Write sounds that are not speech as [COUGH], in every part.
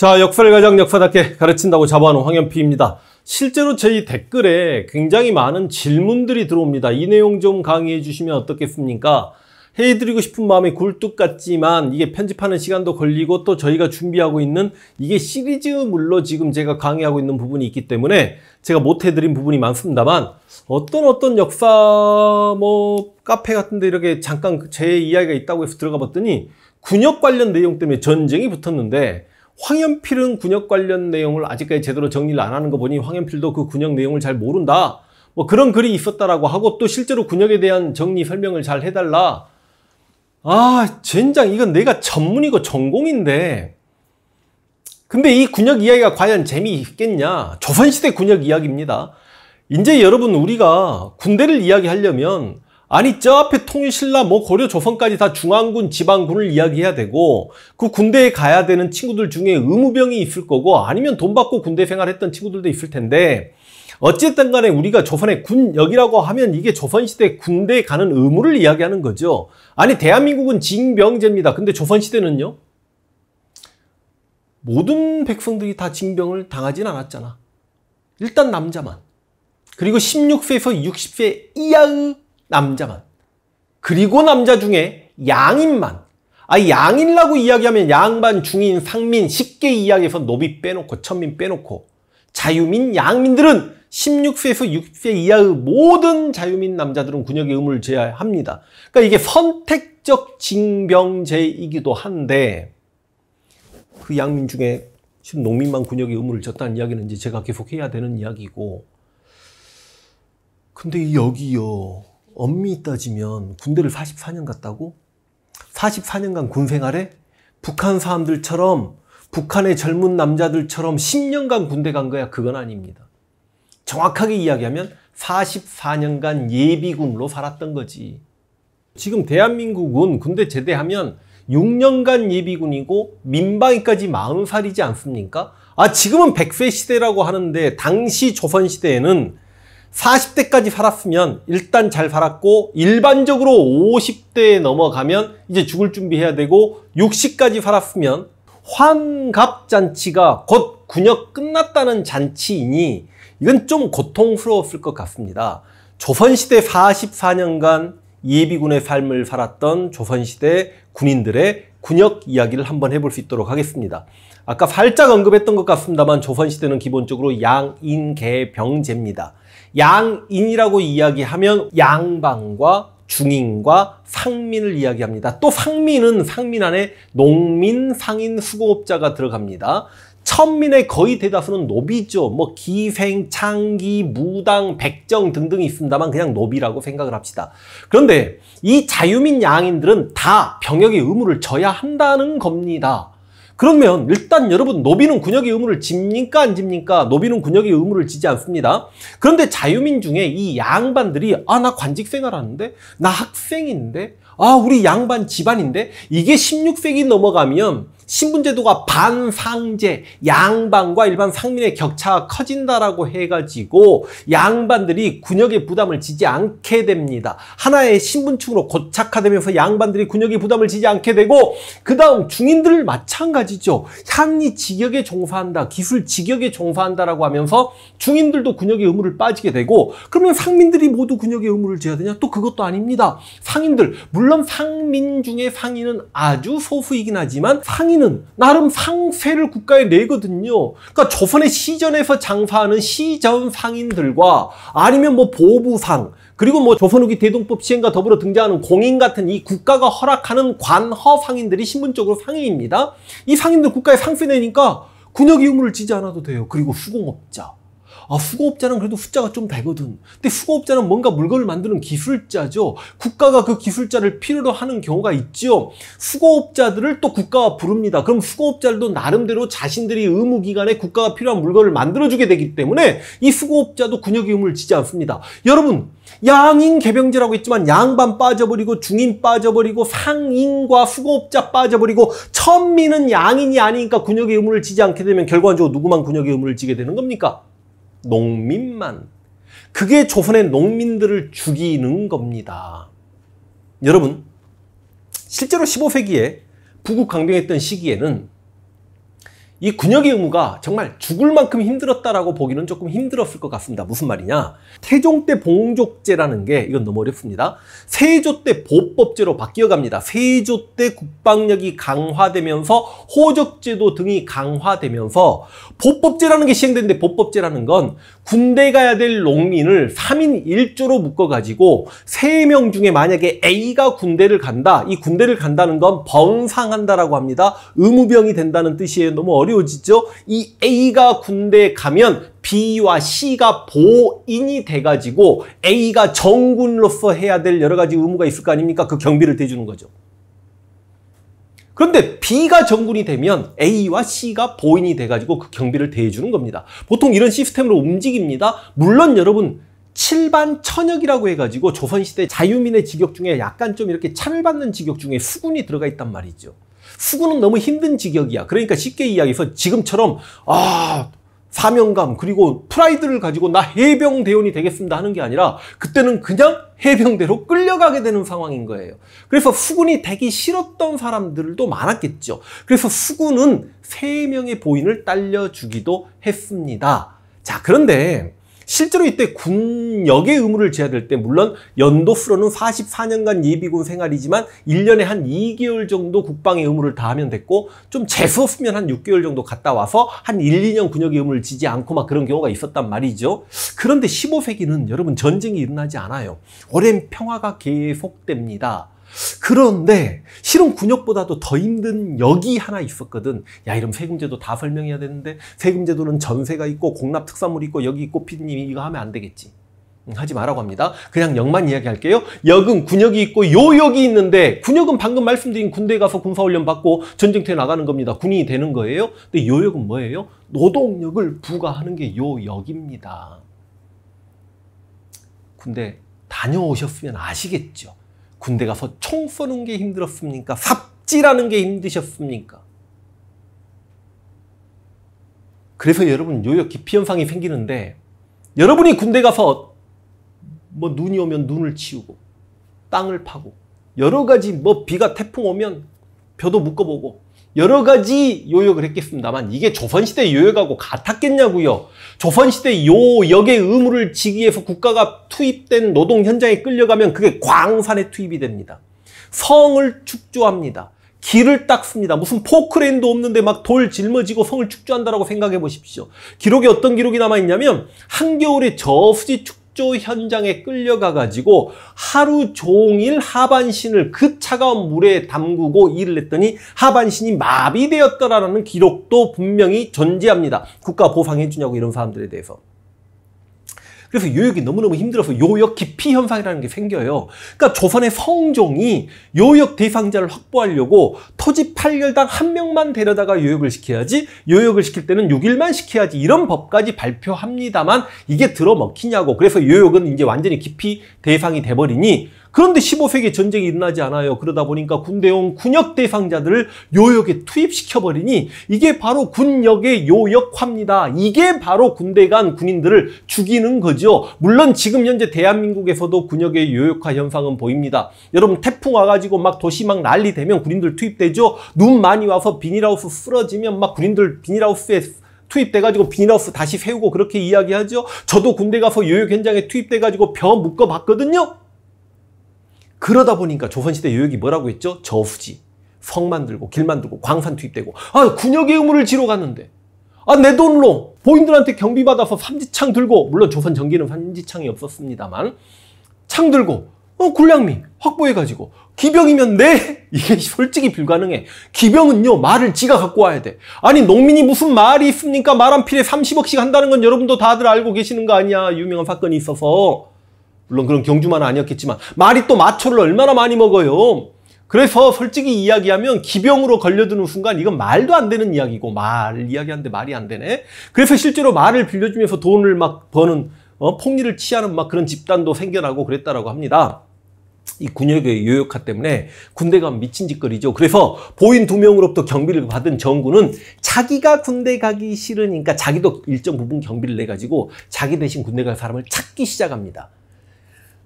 자, 역사를 가장 역사답게 가르친다고 잡아놓은 황현피입니다. 실제로 저희 댓글에 굉장히 많은 질문들이 들어옵니다. 이 내용 좀 강의해 주시면 어떻겠습니까? 해드리고 싶은 마음이 굴뚝 같지만 이게 편집하는 시간도 걸리고 또 저희가 준비하고 있는 이게 시리즈물로 지금 제가 강의하고 있는 부분이 있기 때문에 제가 못 해드린 부분이 많습니다만 어떤 어떤 역사 뭐 카페 같은데 이렇게 잠깐 제 이야기가 있다고 해서 들어가 봤더니 군역 관련 내용 때문에 전쟁이 붙었는데 황현필은 군역 관련 내용을 아직까지 제대로 정리를 안 하는 거 보니 황현필도 그 군역 내용을 잘 모른다. 뭐 그런 글이 있었다라고 하고 또 실제로 군역에 대한 정리 설명을 잘 해달라. 아, 젠장 이건 내가 전문이고 전공인데 근데 이 군역 이야기가 과연 재미있겠냐? 조선시대 군역 이야기입니다. 이제 여러분 우리가 군대를 이야기하려면 아니 저 앞에 통일신라 뭐 고려 조선까지 다 중앙군 지방군을 이야기해야 되고 그 군대에 가야 되는 친구들 중에 의무병이 있을 거고 아니면 돈 받고 군대 생활했던 친구들도 있을 텐데 어쨌든 간에 우리가 조선의 군역이라고 하면 이게 조선시대 군대에 가는 의무를 이야기하는 거죠. 아니 대한민국은 징병제입니다. 근데 조선시대는요? 모든 백성들이 다 징병을 당하진 않았잖아. 일단 남자만. 그리고 16세에서 60세 이하의 남자만. 그리고 남자 중에 양인만. 아 양인이라고 이야기하면 양반, 중인, 상민 쉽게 이야기해서 노비 빼놓고 천민 빼놓고 자유민, 양민들은 16세에서 60세 이하의 모든 자유민 남자들은 군역의 의무를 제외합니다. 그러니까 이게 선택적 징병제이기도 한데 그 양민 중에 지금 농민만 군역의 의무를 졌다는 이야기는 이제 제가 계속 해야 되는 이야기고 근데 여기요 엄밀히 따지면 군대를 44년 갔다고? 44년간 군 생활에 북한 사람들처럼 북한의 젊은 남자들처럼 10년간 군대 간 거야 그건 아닙니다. 정확하게 이야기하면 44년간 예비군으로 살았던 거지. 지금 대한민국은 군대 제대하면 6년간 예비군이고 민방위까지 40살이지 않습니까? 아 지금은 100세 시대라고 하는데 당시 조선시대에는 40대까지 살았으면 일단 잘 살았고 일반적으로 50대에 넘어가면 이제 죽을 준비해야 되고 60까지 살았으면 환갑잔치가 곧 군역 끝났다는 잔치이니 이건 좀 고통스러웠을 것 같습니다. 조선시대 44년간 예비군의 삶을 살았던 조선시대 군인들의 군역 이야기를 한번 해볼 수 있도록 하겠습니다. 아까 살짝 언급했던 것 같습니다만 조선시대는 기본적으로 양인개병제입니다. 양인이라고 이야기하면 양반과 중인과 상민을 이야기합니다. 또 상민은 상민 안에 농민, 상인, 수공업자가 들어갑니다. 천민의 거의 대다수는 노비죠. 뭐 기생, 창기, 무당, 백정 등등이 있습니다만 그냥 노비라고 생각을 합시다. 그런데 이 자유민 양인들은 다 병역의 의무를 져야 한다는 겁니다. 그러면 일단 여러분 노비는 군역의 의무를 집니까 안 집니까? 노비는 군역의 의무를 지지 않습니다. 그런데 자유민 중에 이 양반들이 아 나 관직 생활하는데 나 학생인데 아 우리 양반 집안인데 이게 16세기 넘어가면 신분제도가 반상제, 양반과 일반 상민의 격차가 커진다라고 해가지고 양반들이 군역의 부담을 지지 않게 됩니다. 하나의 신분층으로 고착화되면서 양반들이 군역의 부담을 지지 않게 되고 그 다음 중인들 마찬가지죠. 향리 직역에 종사한다, 기술 직역에 종사한다라고 하면서 중인들도 군역의 의무를 빠지게 되고 그러면 상민들이 모두 군역의 의무를 지어야 되냐? 또 그것도 아닙니다. 상인들, 물론 상민 중에 상인은 아주 소수이긴 하지만 상인 우리는 나름 상쇠를 국가에 내거든요. 그러니까 조선의 시전에서 장사하는 시전 상인들과 아니면 뭐 보부상 그리고 뭐 조선후기 대동법 시행과 더불어 등장하는 공인 같은 이 국가가 허락하는 관허 상인들이 신분적으로 상인입니다. 이 상인들 국가에 상세 내니까 군역 의무를 지지 않아도 돼요. 그리고 수공업자. 아, 수고업자는 그래도 숫자가 좀 되거든. 근데 수고업자는 뭔가 물건을 만드는 기술자죠. 국가가 그 기술자를 필요로 하는 경우가 있죠요 수고업자들을 또 국가가 부릅니다. 그럼 수고업자들도 나름대로 자신들이 의무기관에 국가가 필요한 물건을 만들어주게 되기 때문에 이 수고업자도 군역의 의무를 지지 않습니다. 여러분, 양인 개병제라고 했지만 양반 빠져버리고 중인 빠져버리고 상인과 수고업자 빠져버리고 천민은 양인이 아니니까 군역의 의무를 지지 않게 되면 결과적으로 누구만 군역의 의무를 지게 되는 겁니까? 농민만. 그게 조선의 농민들을 죽이는 겁니다. 여러분, 실제로 15세기에 북극 강병했던 시기에는 이 군역의 의무가 정말 죽을 만큼 힘들었다라고 보기는 조금 힘들었을 것 같습니다. 무슨 말이냐? 태종 때 봉족제라는 게 이건 너무 어렵습니다. 세조 때 보법제로 바뀌어 갑니다. 세조 때 국방력이 강화되면서 호적제도 등이 강화되면서 보법제라는 게 시행되는데 보법제라는 건 군대 가야 될 농민을 3인 1조로 묶어 가지고 3명 중에 만약에 A가 군대를 간다. 이 군대를 간다는 건 번상한다라고 합니다. 의무병이 된다는 뜻이에요. 너무 어렵 어려워지죠. 이 A가 군대에 가면 B와 C가 보인이 돼가지고 A가 정군으로서 해야 될 여러 가지 의무가 있을 거 아닙니까? 그 경비를 대주는 거죠. 그런데 B가 정군이 되면 A와 C가 보인이 돼가지고 그 경비를 대해주는 겁니다. 보통 이런 시스템으로 움직입니다. 물론 여러분 칠반 천역이라고 해가지고 조선시대 자유민의 직역 중에 약간 좀 이렇게 차를 받는 직역 중에 수군이 들어가 있단 말이죠. 수구는 너무 힘든 직역이야. 그러니까 쉽게 이야기해서 지금처럼 아 사명감 그리고 프라이드를 가지고 나 해병 대원이 되겠습니다 하는 게 아니라 그때는 그냥 해병대로 끌려가게 되는 상황인 거예요. 그래서 수군이 되기 싫었던 사람들도 많았겠죠. 그래서 수군은 세 명의 보인을 딸려주기도 했습니다. 자 그런데 실제로 이때 군역의 의무를 지어야 될 때 물론 연도 수로는 44년간 예비군 생활이지만 1년에 한 2개월 정도 국방의 의무를 다하면 됐고 좀 재수 없으면 한 6개월 정도 갔다 와서 한 1, 2년 군역의 의무를 지지 않고 막 그런 경우가 있었단 말이죠. 그런데 15세기는 여러분 전쟁이 일어나지 않아요. 오랜 평화가 계속됩니다. 그런데 실은 군역보다도 더 힘든 역이 하나 있었거든. 야이러 세금제도 다 설명해야 되는데 세금제도는 전세가 있고 공납특산물이 있고 여기 있고 피디님이 이거 하면 안 되겠지. 하지 말라고 합니다. 그냥 역만 이야기할게요. 역은 군역이 있고 요역이 있는데 군역은 방금 말씀드린 군대에 가서 군사훈련 받고 전쟁터에 나가는 겁니다. 군인이 되는 거예요. 근데 요역은 뭐예요? 노동력을 부과하는 게 요역입니다. 군대 다녀오셨으면 아시겠죠. 군대 가서 총 쏘는 게 힘들었습니까? 삽질하는 게 힘드셨습니까? 그래서 여러분 요요 기피 현상이 생기는데 여러분이 군대 가서 뭐 눈이 오면 눈을 치우고 땅을 파고 여러 가지 뭐 비가 태풍 오면 벼도 묶어보고 여러 가지 요역을 했겠습니다만 이게 조선시대 요역하고 같았겠냐고요. 조선시대 요역의 의무를 지기 위해서 국가가 투입된 노동 현장에 끌려가면 그게 광산에 투입이 됩니다. 성을 축조합니다. 길을 닦습니다. 무슨 포크랜인도 없는데 막 돌 짊어지고 성을 축조한다라고 생각해 보십시오. 기록에 어떤 기록이 남아있냐면 한겨울에 저수지 축 폭조 현장에 끌려가 가지고 하루 종일 하반신을 그 차가운 물에 담그고 일을 했더니 하반신이 마비되었더라는 기록도 분명히 존재합니다. 국가 보상해 주냐고 이런 사람들에 대해서. 그래서 요역이 너무너무 힘들어서 요역 기피 현상이라는 게 생겨요. 그러니까 조선의 성종이 요역 대상자를 확보하려고 토지 8열당 한 명만 데려다가 요역을 시켜야지 요역을 시킬 때는 6일만 시켜야지 이런 법까지 발표합니다만 이게 들어먹히냐고 그래서 요역은 이제 완전히 기피 대상이 돼버리니 그런데 15세기 전쟁이 일어나지 않아요. 그러다 보니까 군대용 군역 대상자들을 요역에 투입시켜버리니 이게 바로 군역의 요역화입니다. 이게 바로 군대 간 군인들을 죽이는 거죠. 물론 지금 현재 대한민국에서도 군역의 요역화 현상은 보입니다. 여러분 태풍 와가지고 막 도시 막 난리 되면 군인들 투입되죠. 눈 많이 와서 비닐하우스 쓰러지면 막 군인들 비닐하우스에 투입돼가지고 비닐하우스 다시 세우고 그렇게 이야기하죠. 저도 군대 가서 요역 현장에 투입돼가지고 벼 묶어봤거든요. 그러다 보니까 조선시대 요역이 뭐라고 했죠? 저후지. 성 만들고 길 만들고 광산 투입되고 아 군역의 의무를 지러 갔는데 아내 돈으로 보인들한테 경비받아서 삼지창 들고 물론 조선 전기는 삼지창이 없었습니다만 창 들고 어 군량미 확보해가지고 기병이면 네 [LAUGHS] 이게 솔직히 불가능해 기병은요 말을 지가 갖고 와야 돼 아니 농민이 무슨 말이 있습니까 말 한 필에 30억씩 한다는 건 여러분도 다들 알고 계시는 거 아니야 유명한 사건이 있어서 물론 그런 경주만 아니었겠지만 말이 또 마초를 얼마나 많이 먹어요. 그래서 솔직히 이야기하면 기병으로 걸려드는 순간 이건 말도 안 되는 이야기고 말 이야기하는데 말이 안 되네. 그래서 실제로 말을 빌려주면서 돈을 막 버는 어, 폭리를 취하는 막 그런 집단도 생겨나고 그랬다라고 합니다. 이 군역의 요역화 때문에 군대 가 미친 짓거리죠. 그래서 보인 두 명으로부터 경비를 받은 정군은 자기가 군대 가기 싫으니까 자기도 일정 부분 경비를 내가지고 자기 대신 군대 갈 사람을 찾기 시작합니다.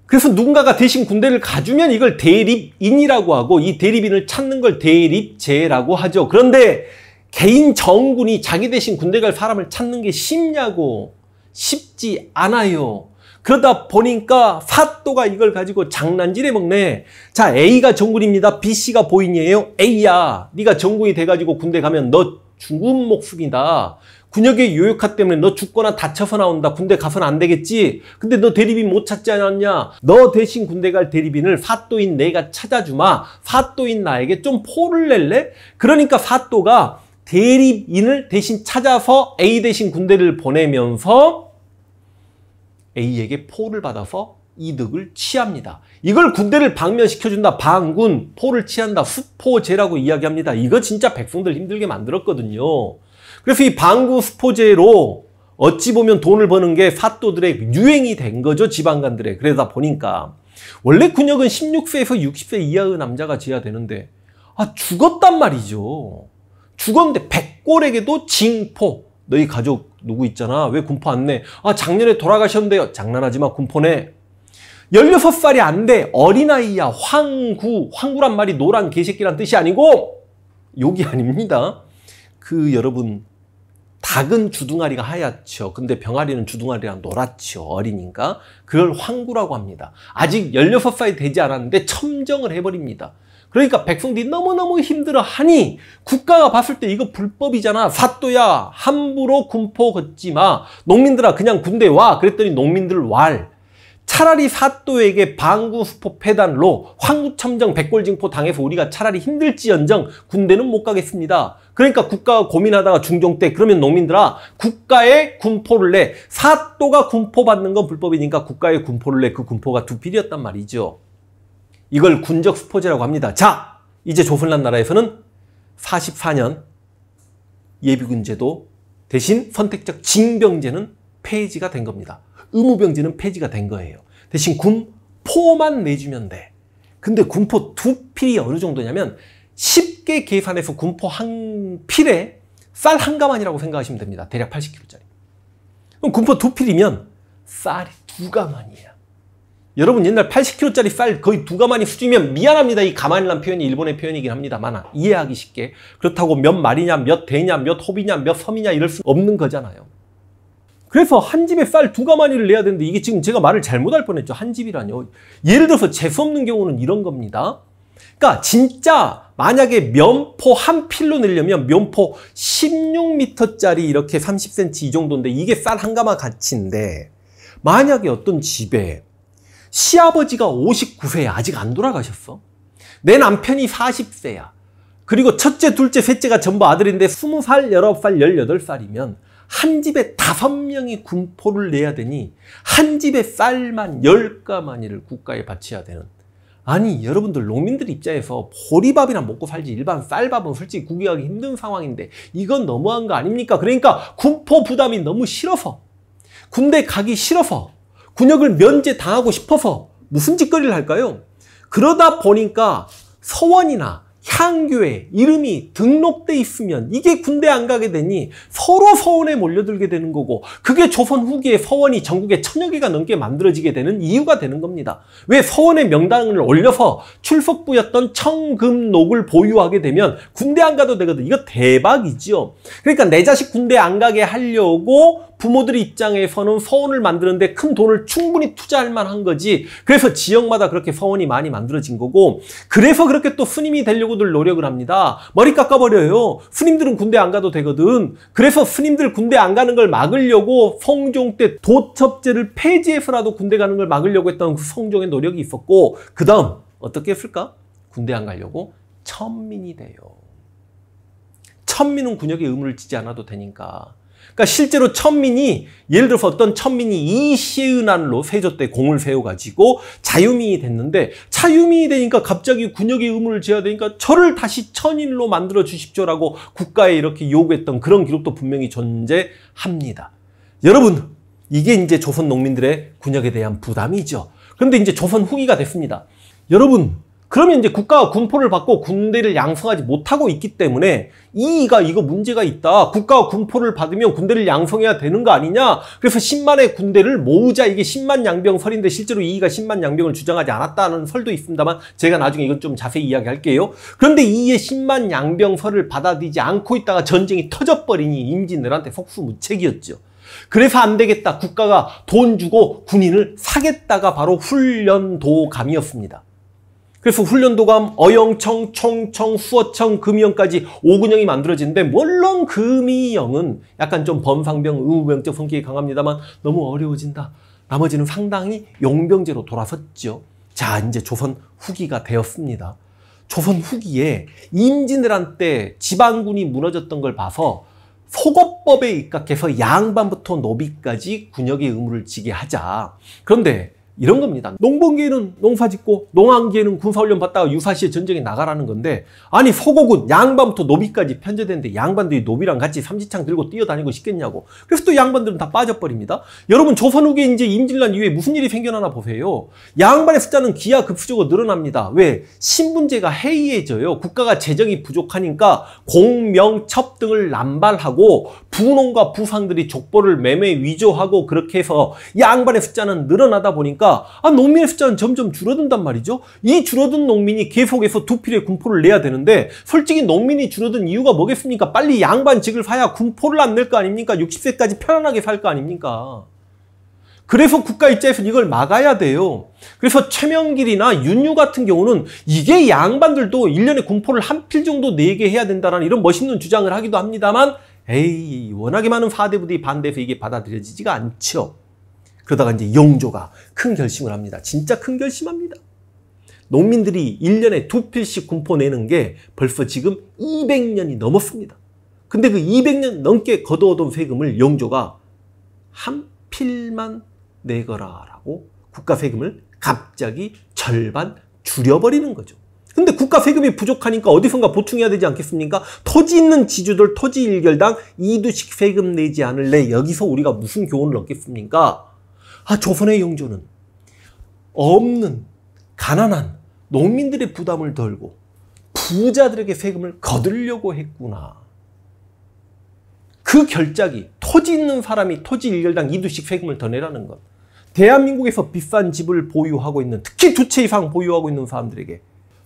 그래서 누군가가 대신 군대를 가주면 이걸 대립인이라고 하고 이 대립인을 찾는 걸 대립제라고 하죠. 그런데 개인 정군이 자기 대신 군대 갈 사람을 찾는 게 쉽냐고 쉽지 않아요. 그러다 보니까 사또가 이걸 가지고 장난질해 먹네. 자 A가 정군입니다. B씨가 보인이에요. A야 네가 정군이 돼가지고 군대 가면 너 죽은 목숨이다. 군역의 요약화 때문에 너 죽거나 다쳐서 나온다. 군대 가서는 안 되겠지. 근데 너 대리빈 못 찾지 않았냐. 너 대신 군대 갈 대리빈을 사또인 내가 찾아주마. 사또인 나에게 좀 포를 낼래? 그러니까 사또가 대립인을 대신 찾아서 A 대신 군대를 보내면서 A에게 포를 받아서 이득을 취합니다. 이걸 군대를 방면시켜준다. 방군, 포를 취한다. 수포제라고 이야기합니다. 이거 진짜 백성들 힘들게 만들었거든요. 그래서 이 방구 스포제로 어찌 보면 돈을 버는 게 사또들의 유행이 된 거죠 지방간들의 그러다 보니까 원래 군역은 16세에서 60세 이하의 남자가 지어야 되는데 아 죽었단 말이죠 죽었는데 백골에게도 징포 너희 가족 누구 있잖아 왜 군포 안내 아 작년에 돌아가셨는데요 장난하지마 군포네 16살이 안돼 어린아이야 황구 황구란 말이 노란 개새끼란 뜻이 아니고 욕이 아닙니다 그 여러분 닭은 주둥아리가 하얗죠. 근데 병아리는 주둥아리랑 노랗죠. 어린인가? 그걸 황구라고 합니다. 아직 16살이 되지 않았는데 첨정을 해버립니다. 그러니까 백성들이 너무너무 힘들어하니 국가가 봤을 때 이거 불법이잖아. 사또야 함부로 군포 걷지 마. 농민들아 그냥 군대 와. 그랬더니 농민들 왈. 차라리 사또에게 방구 수포 폐단로 황구첨정 백골징포 당해서 우리가 차라리 힘들지언정 군대는 못 가겠습니다. 그러니까 국가가 고민하다가 중종 때 그러면 농민들아 국가에 군포를 내 사또가 군포 받는 건 불법이니까 국가에 군포를 내 그 군포가 두필이었단 말이죠. 이걸 군적 수포제라고 합니다. 자 이제 조선란 나라에서는 44년 예비군제도 대신 선택적 징병제는 폐지가 된 겁니다. 의무병지는 폐지가 된 거예요. 대신 군포만 내주면 돼. 근데 군포 두 필이 어느 정도냐면 쉽게 계산해서 군포 한 필에 쌀 한 가만이라고 생각하시면 됩니다. 대략 80kg짜리. 그럼 군포 두 필이면 쌀이 두 가만이야. 여러분 옛날 80kg짜리 쌀 거의 두 가만이 수준이면 미안합니다. 이 가만이란 표현이 일본의 표현이긴 합니다만 이해하기 쉽게. 그렇다고 몇 마리냐, 몇 대냐, 몇 호비냐, 몇 섬이냐 이럴 수 없는 거잖아요. 그래서 한 집에 쌀 두 가마니를 내야 되는데 이게 지금 제가 말을 잘못할 뻔했죠. 한 집이라뇨. 예를 들어서 재수 없는 경우는 이런 겁니다. 그러니까 진짜 만약에 면포 한 필로 내려면 면포 16m짜리 이렇게 30cm 이 정도인데 이게 쌀 한 가마 가치인데 만약에 어떤 집에 시아버지가 59세야 아직 안 돌아가셨어. 내 남편이 40세야. 그리고 첫째, 둘째, 셋째가 전부 아들인데 20살, 19살, 18살이면 한 집에 다섯 명이 군포를 내야 되니 한 집에 쌀만 열가마니를 국가에 바쳐야 되는 아니 여러분들 농민들 입장에서 보리밥이나 먹고 살지 일반 쌀밥은 솔직히 구경하기 힘든 상황인데 이건 너무한 거 아닙니까? 그러니까 군포 부담이 너무 싫어서 군대 가기 싫어서 군역을 면제 당하고 싶어서 무슨 짓거리를 할까요? 그러다 보니까 서원이나 향교에 이름이 등록돼 있으면 이게 군대 안 가게 되니 서로 서원에 몰려들게 되는 거고 그게 조선 후기에 서원이 전국에 천여 개가 넘게 만들어지게 되는 이유가 되는 겁니다. 왜 서원의 명단을 올려서 출석부였던 청금록을 보유하게 되면 군대 안 가도 되거든. 이거 대박이지요. 그러니까 내 자식 군대 안 가게 하려고 부모들 입장에서는 서원을 만드는데 큰 돈을 충분히 투자할 만한 거지. 그래서 지역마다 그렇게 서원이 많이 만들어진 거고 그래서 그렇게 또 스님이 되려고들 노력을 합니다. 머리 깎아버려요. 스님들은 군대 안 가도 되거든. 그래서 스님들 군대 안 가는 걸 막으려고 성종 때 도첩제를 폐지해서라도 군대 가는 걸 막으려고 했던 그 성종의 노력이 있었고 그 다음 어떻게 했을까? 군대 안 가려고 천민이 돼요. 천민은 군역에 의무를 지지 않아도 되니까 그러니까 실제로 천민이 예를 들어서 어떤 천민이 이시은안로 세조 때 공을 세워가지고 자유민이 됐는데 자유민이 되니까 갑자기 군역의 의무를 지어야 되니까 저를 다시 천인로 만들어 주십시오라고 국가에 이렇게 요구했던 그런 기록도 분명히 존재합니다. 여러분 이게 이제 조선 농민들의 군역에 대한 부담이죠. 그런데 이제 조선 후기가 됐습니다. 여러분 그러면 이제 국가가 군포를 받고 군대를 양성하지 못하고 있기 때문에 이가 이거 문제가 있다. 국가가 군포를 받으면 군대를 양성해야 되는 거 아니냐. 그래서 10만의 군대를 모으자 이게 10만 양병설인데 실제로 이가 10만 양병을 주장하지 않았다는 설도 있습니다만 제가 나중에 이건 좀 자세히 이야기할게요. 그런데 이의 10만 양병설을 받아들이지 않고 있다가 전쟁이 터져버리니 임진왜란때 속수무책이었죠. 그래서 안 되겠다. 국가가 돈 주고 군인을 사겠다가 바로 훈련도감이었습니다. 그래서 훈련도감, 어영청, 총청, 후어청 금이영까지 5근형이 만들어지는데 물론 금이영은 약간 좀 범상병, 의무병적 성격이 강합니다만 너무 어려워진다. 나머지는 상당히 용병제로 돌아섰죠. 자, 이제 조선 후기가 되었습니다. 조선 후기에 임진왜란 때 지방군이 무너졌던 걸 봐서 소거법에 입각해서 양반부터 노비까지 군역의 의무를 지게 하자. 그런데 이런 겁니다. 농번기에는 농사 짓고 농한기에는 군사훈련 받다가 유사시에 전쟁에 나가라는 건데 아니 소곡은 양반부터 노비까지 편제되는데 양반들이 노비랑 같이 삼지창 들고 뛰어다니고 싶겠냐고 그래서 또 양반들은 다 빠져버립니다. 여러분 조선 후기에 이제 임진란 이후에 무슨 일이 생겨나나 보세요. 양반의 숫자는 기하급수적으로 늘어납니다. 왜? 신분제가 해이해져요. 국가가 재정이 부족하니까 공명첩 등을 남발하고 부농과 부상들이 족보를 매매 위조하고 그렇게 해서 양반의 숫자는 늘어나다 보니까 줄어들 아, 농민의 숫자는 점점 줄어든단 말이죠. 이 줄어든 농민이 계속해서 두필의 군포를 내야 되는데 솔직히 농민이 줄어든 이유가 뭐겠습니까? 빨리 양반직을 사야 군포를 안 낼 거 아닙니까? 60세까지 편안하게 살 거 아닙니까? 그래서 국가 입장에서는 이걸 막아야 돼요. 그래서 최명길이나 윤유 같은 경우는 이게 양반들도 1년에 군포를 한 필 정도 내게 해야 된다라는 이런 멋있는 주장을 하기도 합니다만 에이 워낙에 많은 4대부들이 반대해서 이게 받아들여지지가 않죠. 그러다가 이제 영조가 큰 결심을 합니다. 진짜 큰 결심합니다. 농민들이 1년에 두 필씩 군포 내는 게 벌써 지금 200년이 넘었습니다. 근데 그 200년 넘게 거둬오던 세금을 영조가 한 필만 내거라 라고 국가 세금을 갑자기 절반 줄여버리는 거죠. 근데 국가 세금이 부족하니까 어디선가 보충해야 되지 않겠습니까? 토지 있는 지주들 토지 일결당 2두씩 세금 내지 않을래? 여기서 우리가 무슨 교훈을 얻겠습니까? 아, 조선의 영조는 없는 가난한 농민들의 부담을 덜고 부자들에게 세금을 거들려고 했구나. 그 결작이 토지 있는 사람이 토지 1렬당 2두씩 세금을 더 내라는 것. 대한민국에서 비싼 집을 보유하고 있는 특히 두 채 이상 보유하고 있는 사람들에게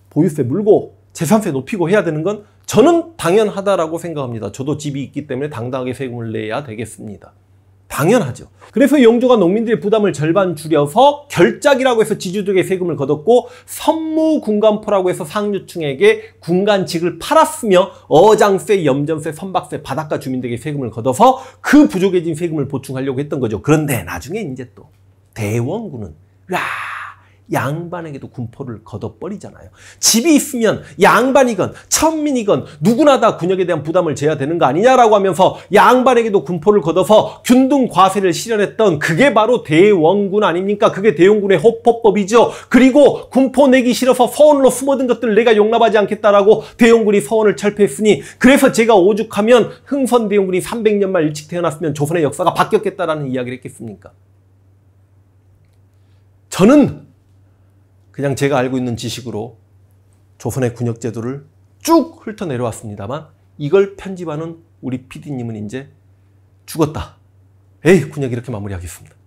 보유세 물고 재산세 높이고 해야 되는 건 저는 당연하다라고 생각합니다. 저도 집이 있기 때문에 당당하게 세금을 내야 되겠습니다. 당연하죠. 그래서 영조가 농민들의 부담을 절반 줄여서 결작이라고 해서 지주들에게 세금을 거뒀고 선무군간포라고 해서 상류층에게 군간직을 팔았으며 어장세, 염전세, 선박세, 바닷가 주민들에게 세금을 거둬서그 부족해진 세금을 보충하려고 했던 거죠. 그런데 나중에 이제 또 대원군은 야 양반에게도 군포를 걷어버리잖아요. 집이 있으면 양반이건 천민이건 누구나 다 군역에 대한 부담을 져야 되는 거 아니냐라고 하면서 양반에게도 군포를 걷어서 균등 과세를 실현했던 그게 바로 대원군 아닙니까? 그게 대원군의 호법법이죠. 그리고 군포 내기 싫어서 서원으로 숨어든 것들을 내가 용납하지 않겠다라고 대원군이 서원을 철폐했으니 그래서 제가 오죽하면 흥선 대원군이 300년 만 일찍 태어났으면 조선의 역사가 바뀌었겠다라는 이야기를 했겠습니까? 저는 그냥 제가 알고 있는 지식으로 조선의 군역제도를 쭉 훑어내려왔습니다만 이걸 편집하는 우리 PD님은 이제 죽었다. 에이, 군역 이렇게 마무리하겠습니다.